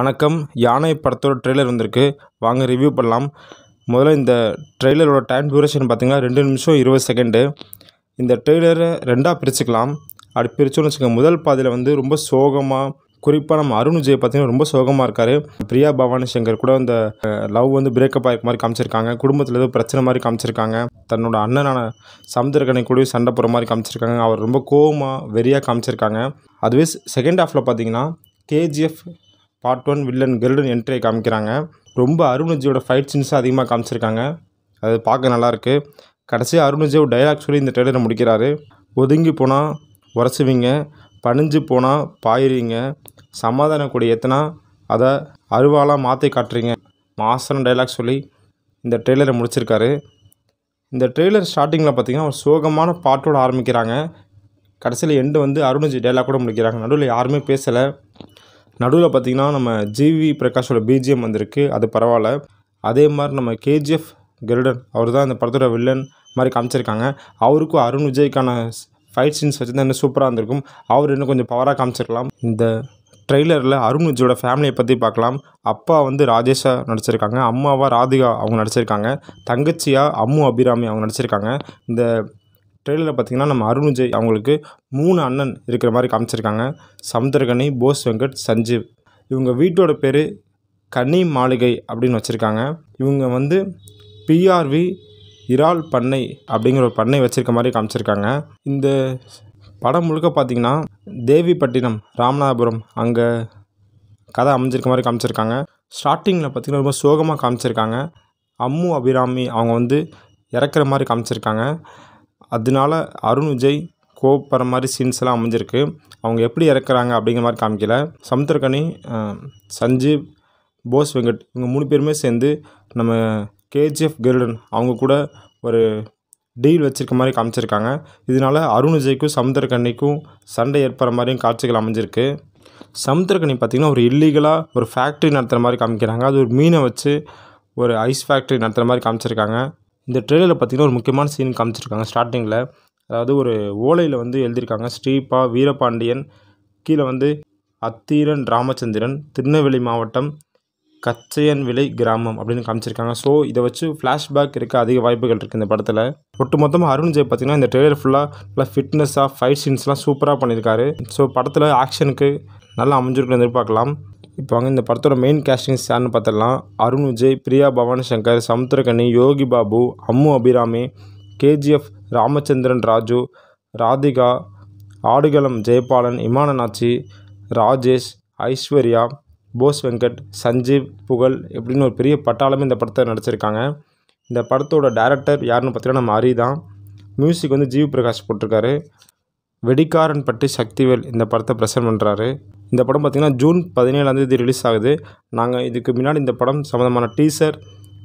வணக்கம் யானை படத்தோட ட்ரெய்லர் வந்திருக்கு வாங்க ரிவ்யூ பண்ணலாம் முதல்ல இந்த ட்ரெய்லரோட டைம் டியூரேஷன் பார்த்திங்கன்னா ரெண்டு நிமிஷம் இருபது செகண்டு இந்த ட்ரெய்லரை ரெண்டாக பிரிச்சுக்கலாம் அப்படி பிரிச்சோன்னு வச்சுக்கோங்க முதல் பாதையில் வந்து ரொம்ப சோகமாக குறிப்பாக நம்ம அருண் விஜய் பார்த்திங்கன்னா ரொம்ப சோகமாக இருக்கார் பிரியா பவானி சங்கர் கூட இந்த லவ் வந்து பிரேக்கப் ஆகிற மாதிரி காமிச்சிருக்காங்க குடும்பத்தில் ஏதோ பிரச்சனை மாதிரி காமிச்சிருக்காங்க தன்னோட அண்ணனான சமுத்திரக்கனை கூட சண்டை போகிற மாதிரி காமிச்சிருக்காங்க அவர் ரொம்ப கோவமாக வெறியாக காமிச்சிருக்காங்க அதுவே செகண்ட் ஹாஃபில் பார்த்தீங்கன்னா KGF part one villain Garudan என்ட்ரியை காமிக்கிறாங்க ரொம்ப அருண்ஜியோட ஃபைட் சீன்ஸ் அதிகமாக காமிச்சிருக்காங்க அது பார்க்க நல்லாயிருக்கு கடைசியாக அருண்ஜியோ டைலாக் சொல்லி இந்த ட்ரெய்லரை முடிக்கிறாரு ஒதுங்கி போனால் உரசுவீங்க பணிஞ்சு போனால் பாயிருவீங்க சமாதான கொடி எத்தனா அதை அருவாலாக மாற்றி காட்டுறீங்க மாசன டைலாக் சொல்லி இந்த ட்ரெய்லரை முடிச்சிருக்காரு இந்த ட்ரெய்லர் ஸ்டார்டிங்கில் பார்த்தீங்கன்னா ஒரு சோகமான பாட்டோடு ஆரம்பிக்கிறாங்க கடைசியில் எண்டு வந்து அருணஜி டைலாக் கூட முடிக்கிறாங்க நடுவில் யாருமே பேசலை நடுவில் பார்த்திங்கன்னா நம்ம ஜிவி பிரகாஷோட பிஜிஎம் வந்திருக்கு அது பரவாயில்ல அதே மாதிரி நம்ம கேஜிஎஃப் கெருடன் அவர் தான் இந்த படத்தோட வில்லன் மாதிரி காமிச்சிருக்காங்க அவருக்கும் அருண் விஜய்க்கான ஃபைட் சீன்ஸ் வச்சுருந்தா இன்னும் சூப்பராக இருந்திருக்கும் அவர் இன்னும் கொஞ்சம் பவராக காமிச்சிருக்கலாம் இந்த ட்ரெய்லரில் அருண் விஜயோட ஃபேமிலியை பற்றி பார்க்கலாம் அப்பா வந்து ராஜேஷா நடிச்சிருக்காங்க அம்மாவாக ராதிகா அவங்க நடிச்சிருக்காங்க தங்கச்சியாக அம்மு அபிராமி அவங்க நடிச்சிருக்காங்க இந்த ட்ரெயிலரில் பார்த்திங்கன்னா நம்ம அருண் விஜய் அவங்களுக்கு மூணு அண்ணன் இருக்கிற மாதிரி காமிச்சிருக்காங்க சமுத்திரகனி போஸ் வெங்கட் சஞ்சீவ் இவங்க வீட்டோட பேர் கனி மாளிகை அப்படின்னு வச்சுருக்காங்க இவங்க வந்து பிஆர்வி இறால் பண்ணை அப்படிங்கிற ஒரு பண்ணை வச்சுருக்க மாதிரி காமிச்சிருக்காங்க இந்த படம் முழுக்க பார்த்திங்கன்னா தேவிப்பட்டினம் ராமநாதபுரம் அங்கே கதை அமைஞ்சிருக்க மாதிரி காமிச்சிருக்காங்க ஸ்டார்டிங்கில் பார்த்திங்கன்னா ரொம்ப சோகமாக காமிச்சிருக்காங்க அம்மு அபிராமி அவங்க வந்து இறக்குற மாதிரி காமிச்சிருக்காங்க அதனால அருண் விஜய் கோவப்படுற மாதிரி சீன்ஸ்லாம் அமைஞ்சிருக்கு அவங்க எப்படி இறக்குறாங்க அப்படிங்கிற மாதிரி காமிக்கல சமுத்திரகனி சஞ்சீவ் போஸ் வெங்கட் இவங்க மூணு பேருமே சேர்ந்து நம்ம கேஜிஎஃப் கெருடன் அவங்க கூட ஒரு டீல் வச்சுருக்க மாதிரி காமிச்சிருக்காங்க இதனால் அருண் விஜய்க்கும் சமுத்திரக்கண்ணிக்கும் சண்டை ஏற்படுற மாதிரியும் காட்சிகள் அமைஞ்சிருக்கு சமுத்திரக்கண்ணி பார்த்திங்கன்னா ஒரு இல்லீகலாக ஒரு ஃபேக்ட்ரி நடத்துகிற மாதிரி காமிக்கிறாங்க அது ஒரு மீனை வச்சு ஒரு ஐஸ் ஃபேக்ட்ரி நடத்துகிற மாதிரி காமிச்சிருக்காங்க இந்த ட்ரெயிலரில் பார்த்திங்கன்னா ஒரு முக்கியமான சீன் காமிச்சிருக்காங்க ஸ்டார்டிங்கில் அதாவது ஒரு ஓலையில் வந்து எழுதியிருக்காங்க ஸ்ரீபா வீரபாண்டியன் கீழே வந்து அத்தீரன் ராமச்சந்திரன் திருநெல்வேலி மாவட்டம் கச்சையன் விலை கிராமம் அப்படின்னு காமிச்சிருக்காங்க ஸோ இதை வச்சு ஃப்ளாஷ்பேக் இருக்க அதிக வாய்ப்புகள் இருக்குது இந்த படத்தில் ஒட்டு மொத்தமாக அருண் ஜெய் பார்த்திங்கன்னா இந்த ட்ரெய்லர் ஃபுல்லாக நல்லா ஃபிட்னஸாக ஃபைட் சீன்ஸ்லாம் சூப்பராக பண்ணியிருக்காரு ஸோ படத்தில் ஆக்ஷனுக்கு நல்லா அமைஞ்சிருக்குன்னு எதிர்பார்க்கலாம் இப்போ வாங்க இந்த படத்தோட மெயின் கேஸ்டிங் ஸ்டார்னு பார்த்துடலாம் அருண் விஜய் பிரியா பவானி சங்கர் சமுத்திரகனி யோகி பாபு அம்மு அபிராமி கேஜிஎஃப் ராமச்சந்திரன் ராஜு ராதிகா ஆடுகளம் ஜெயபாலன் இமானநாச்சி ராஜேஷ் ஐஸ்வர்யா போஸ் வெங்கட் சஞ்சீவ் புகழ் இப்படின்னு ஒரு பெரிய பட்டாளமே இந்த படத்தை நடிச்சிருக்காங்க இந்த படத்தோட டேரக்டர் யாருன்னு பார்த்தீங்கன்னா நம்ம அரிதான் தான் மியூசிக் வந்து ஜீவ் பிரகாஷ் போட்டிருக்காரு வெடிகாரன் பட்டி சக்திவேல் இந்த படத்தை ப்ரெசன்ட் பண்ணுறாரு இந்த படம் பார்த்திங்கன்னா ஜூன் பதினேழாந்தேதி ரிலீஸ் ஆகுது நாங்கள் இதுக்கு முன்னாடி இந்த படம் சம்மந்தமான டீசர்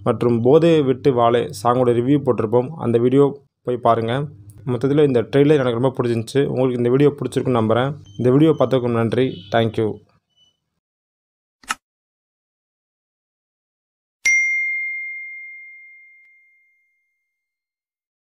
மற்றும் போதை விட்டு வாழை சாங்கோட ரிவ்யூ போட்டிருப்போம் அந்த வீடியோ போய் பாருங்கள் மொத்தத்தில் இந்த ட்ரெயிலர் எனக்கு ரொம்ப பிடிச்சிருந்துச்சு உங்களுக்கு இந்த வீடியோ பிடிச்சிருக்குன்னு நம்புகிறேன் இந்த வீடியோ பார்த்துக்கணும் நன்றி தேங்க்யூ